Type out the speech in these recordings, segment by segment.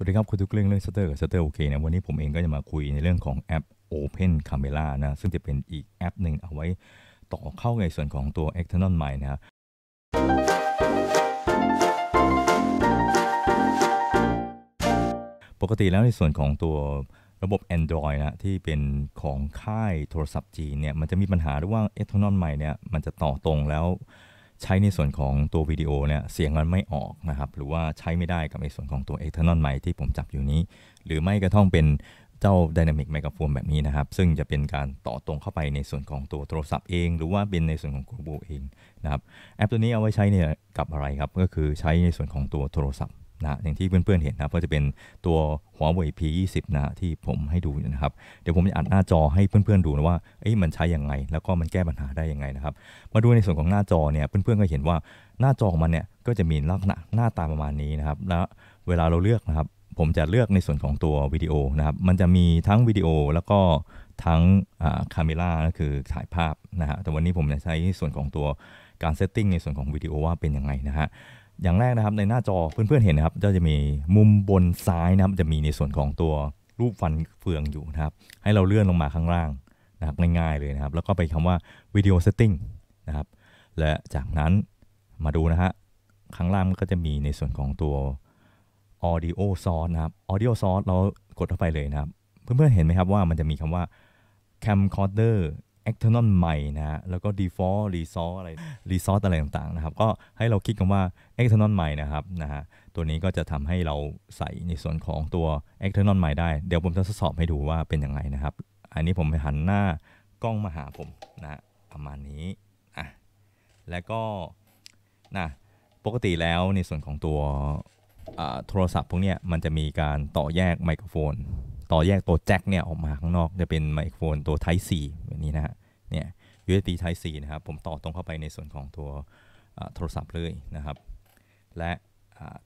สวัสดีครับคุณทุกเรื่องเรื่องัตเตอร์กับเตอร์โอเคนะวันนี้ผมเองก็จะมาคุยในเรื่องของแอป Open Camera นะซึ่งจะเป็นอีกแอปหนึ่งเอาไว้ต่อเข้าในส่วนของตัว External Mic นะครับปกติแล้วในส่วนของตัวระบบ Android นะที่เป็นของค่ายโทรศัพท์จีนเนี่ยมันจะมีปัญหาเรื่องว่า External Mic เนี่ยมันจะต่อตรงแล้วใช้ในส่วนของตัววิดีโอเนี่ยเสียงมันไม่ออกนะครับหรือว่าใช้ไม่ได้กับในส่วนของตัว e อท e นอลไมค์ที่ผมจับอยู่นี้หรือไม่กระทั่งเป็นเจ้าดินามิกไมโครโฟนแบบนี้นะครับซึ่งจะเป็นการต่อตรงเข้าไปในส่วนของตัวโทรศัพท์เอง หรือว่าเป็นในส่วนของ g o บูเองนะครับแอป ตัวนี้เอาไว้ใช้เนี่ยกับอะไรครับก็คือใช้ในส่วนของตัวโทรศัพท์นะอย่างที่เพื่อนๆเห็นนะรก็จะเป็นตัวหัวเว่ย P20 นะ ที่ผมให้ดูนะครับเดี๋ยวผมจะอัดหน้าจอให้เพื่อนๆดูนะว่าเอ๊ะมันใช้ยังไงแล้วก็มันแก้ปัญหาได้ยังไงนะครับ มาดูในส่วนของหน้าจอเนี่ยเพื่อนๆก็เห็นว่าหน้าจอมันเนี่ยก็จะมีลักษณะหน้าตาประมาณนี้นะครับแล้วเวลาเราเลือกนะครับ ผมจะเลือกในส่วนของตัววิดีโอนะครับ มันจะมีทั้งวิดีโอแล้วก็ทั้งคาเมล่าก็คือถ่ายภาพนะฮะแต่วันนี้ผมจะใช้ส่วนของตัวการเซตติ้งในส่วนของวิดีโอว่าเป็นยังไงนะฮะอย่างแรกนะครับในหน้าจอเพื่อนๆเห็นนะครับก็จะมีมุมบนซ้ายนะครับจะมีในส่วนของตัวรูปฟันเฟืองอยู่นะครับ ให้เราเลื่อนลงมาข้างล่างนะครับง่ายๆเลยนะครับ แล้วก็ไปคำว่าวิดีโอเซตติ้งนะครับและจากนั้นมาดูนะฮะข้างล่างก็จะมีในส่วนของตัวออดิโอซอสนะครับออดิโอซอสเรากดเข้าไปเลยนะครับ เพื่อนๆ เห็นไหมครับว่ามันจะมีคำว่าแคคอร์เดอร์ e ท t e r n a l ใหม่นะฮะแล้วก็ default resource อะไร resource อะไรต่างๆนะครับก็ให้เราคิดกันว่า e ท t e r n a l ใหม่นะครับนะฮะตัวนี้ก็จะทำให้เราใส่ในส่วนของตัว e ท t e r n a l ใหม่ได้ เดี๋ยวผมจะทดสอบให้ดูว่าเป็นยังไงนะครับ อันนี้ผมไปหันหน้ากล้องมาหาผมนะประมาณนี้อ่ะแล้วก็นะปกติแล้วในส่วนของตัวโทรศัพท์พวกนี้มันจะมีการต่อแยกไมโครโฟนต่อแยกตัวแจ็คเนี่ย ออกมาข้างนอกจะเป็นไมโครโฟนตัวป์สี่แบบนี้นะฮะ เนี่ย USB Type C นะครับ ผมต่อตรงเข้าไปในส่วนของตัวโทรศัพท์เลยนะครับ และ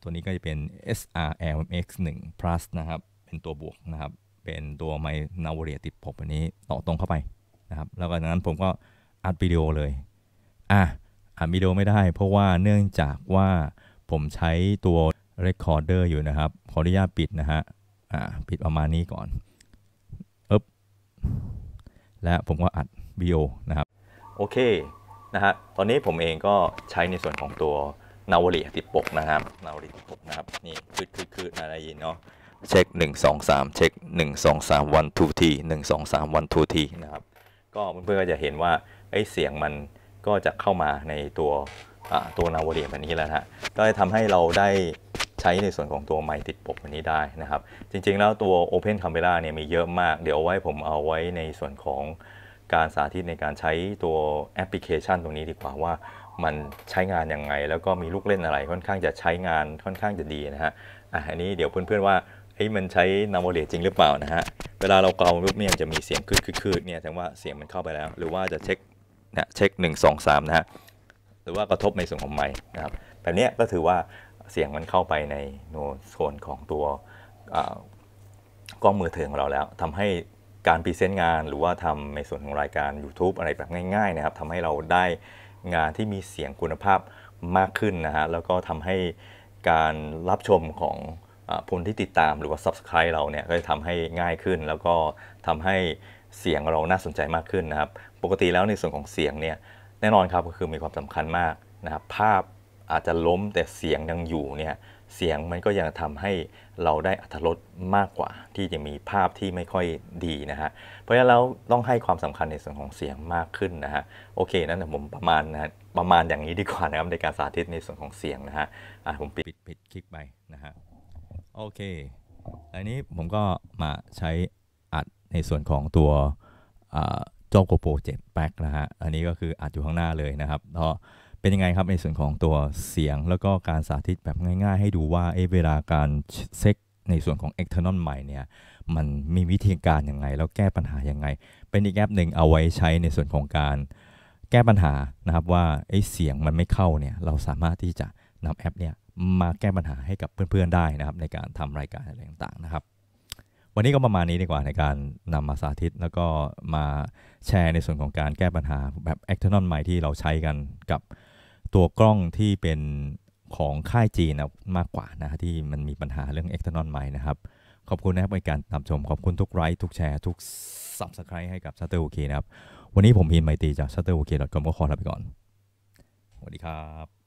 ตัวนี้ก็จะเป็น s r l x 1 Plus นะครับ เป็นตัวบวกนะครับ เป็นตัวไมนาวเรียติดผมอันนี้ต่อตรงเข้าไปนะครับ แล้วก็จากนั้นผมก็อัดวิดีโอเลย อ่ะอัดวิดีโอไม่ได้ เพราะว่าเนื่องจากว่าผมใช้ตัว Recorder อยู่นะครับ ขออนุญาตปิดนะฮะอปิดประมาณนี้ก่อนอึ๊บและผมก็อัดวิดีโอนะครับ โอเคนะฮะ ตอนนี้ผมเองก็ใช้ในส่วนของตัวนาวริติปกนะครับนาวริติปกนะครับ นี่ คืดคือคืออะไรเนาะ เช็ค 1 2 3 เช็ค1 2 3 1 2 t 1 2 3 1 2 t นะครับ ก็เพื่อนๆก็จะเห็นว่าไอ้เสียงมันก็จะเข้ามาในตัวตัวนาวเรียแบบนี้แล้วฮะ ก็จะทำให้เราได้ใช้ในส่วนของตัวไมค์ติดปกวันนี้ได้นะครับ จริงๆ แล้วตัว Open Camera เนี่ยมีเยอะมาก เดี๋ยวไว้ผมเอาไว้ในส่วนของการสาธิตในการใช้ตัวแอปพลิเคชันตรงนี้ดีกว่าว่ามันใช้งานยังไง แล้วก็มีลูกเล่นอะไร ค่อนข้างจะใช้งานค่อนข้างจะดีนะฮะอ่ะอันนี้เดี๋ยวเพื่อนๆว่าเฮ้ยมันใช้นาวเลจริงหรือเปล่านะฮะ เวลาเราเกาปรูปเนี่ยจะมีเสียงคืดๆเนี่ยแสดงว่าเสียงมันเข้าไปแล้ว หรือว่าจะเช็คนะเช็ค 1 2 3นะฮะหรือว่ากระทบในส่วนของไม้นะครับแบบนี้ก็ถือว่าเสียงมันเข้าไปในโซนของตัวกล้องมือถือของเราแล้ว ทำให้การพรีเซนต์งานหรือว่าทำในส่วนของรายการ YouTube อะไรแบบง่าย ๆ นะครับทำให้เราได้งานที่มีเสียงคุณภาพมากขึ้นนะฮะแล้วก็ทำให้การรับชมของคนที่ติดตามหรือว่า Subscribe เราเนี่ยก็จะทำให้ง่ายขึ้นแล้วก็ทำให้เสียงเราน่าสนใจมากขึ้นนะครับ ปกติแล้วในส่วนของเสียงเนี่ยแน่นอนครับก็คือมีความสำคัญมากนะครับภาพอาจจะล้มแต่เสียงยังอยู่เนี่ยเสียงมันก็ยังทำให้เราได้อัธรสมากกว่าที่จะมีภาพที่ไม่ค่อยดีนะฮะเพราะฉะนั้นเราต้องให้ความสำคัญในส่วนของเสียงมากขึ้นนะฮะโอเคนั่นผมประมาณนะประมาณอย่างนี้ดีกว่านะครับในการสาธิตในส่วนของเสียงนะฮะะผมปิดปิดคลิปไปนะฮะโอเค อันนี้ผมก็มาใช้อัดในส่วนของตัวเจ้าโกโปรเจ็ตแบ็กนะฮะอันนี้ก็คืออัดอยู่ข้างหน้าเลยนะครับเพราะเป็นยังไงครับในส่วนของตัวเสียงแล้วก็การสาธิตแบบง่าย ๆ ให้ดูว่าเอเวลาการเซ็กในส่วนของเอเทอร์นอลใหม่เนี่ย มันมีวิธีการยังไงแล้วแก้ปัญหายังไง เป็นอีกแอปหนึ่งเอาไว้ใช้ในส่วนของการแก้ปัญหานะครับว่าไอ้เสียงมันไม่เข้าเนี่ยเราสามารถที่จะนำแอปเนี่ยมาแก้ปัญหาให้กับเพื่อนๆได้นะครับ ในการทำรายการอะไรต่าง ๆนะครับ วันนี้ก็ประมาณนี้ดีกว่าในการนำมาสาธิตแล้วก็มาแชร์ในส่วนของการแก้ปัญหาแบบ e x t ทอนอนใหม่ที่เราใช้กันกับตัวกล้องที่เป็นของค่ายจีนะมากกว่านะที่มันมีปัญหาเรื่องเอ็ก r n a l m i ์นะครับ ขอบคุณนะครับในการตามชมขอบคุณทุกไลค์ ทุกแชร์ ทุกซับสไครต์ให้กับชเตอร์โอเคนะครับ วันนี้ผมพีนไมตีจากชเตอร์โอเคดอทคอมก็ขอลาไปก่อนสวัสดีครับ